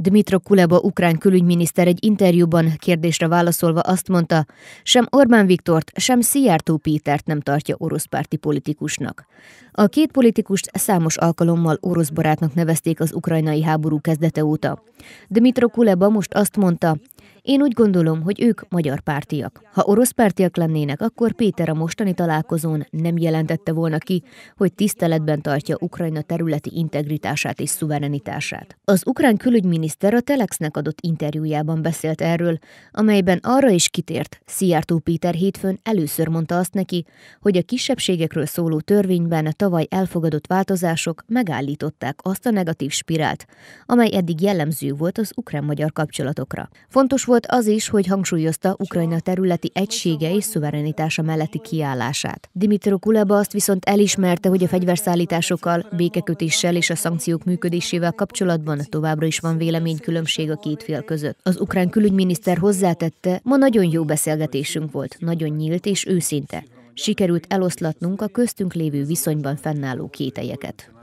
Dmitro Kuleba ukrán külügyminiszter egy interjúban kérdésre válaszolva azt mondta, sem Orbán Viktort, sem Szijjártó Pétert nem tartja oroszpárti politikusnak. A két politikust számos alkalommal orosz barátnak nevezték az ukrajnai háború kezdete óta. Dmitro Kuleba most azt mondta, én úgy gondolom, hogy ők magyar pártiak. Ha orosz pártiak lennének, akkor Péter a mostani találkozón nem jelentette volna ki, hogy tiszteletben tartja Ukrajna területi integritását és szuverenitását. Az ukrán külügyminiszter a Telexnek adott interjújában beszélt erről, amelyben arra is kitért, Szijjártó Péter hétfőn először mondta azt neki, hogy a kisebbségekről szóló törvényben a tavaly elfogadott változások megállították azt a negatív spirált, amely eddig jellemző volt az ukrán-magyar kapcsolatokra. Fontos volt volt az is, hogy hangsúlyozta Ukrajna területi egysége és szuverenitása melletti kiállását. Dimitro Kuleba azt viszont elismerte, hogy a fegyverszállításokkal, békekötéssel és a szankciók működésével kapcsolatban továbbra is van véleménykülönbség a két fél között. Az ukrán külügyminiszter hozzátette, ma nagyon jó beszélgetésünk volt, nagyon nyílt és őszinte. Sikerült eloszlatnunk a köztünk lévő viszonyban fennálló kételyeket.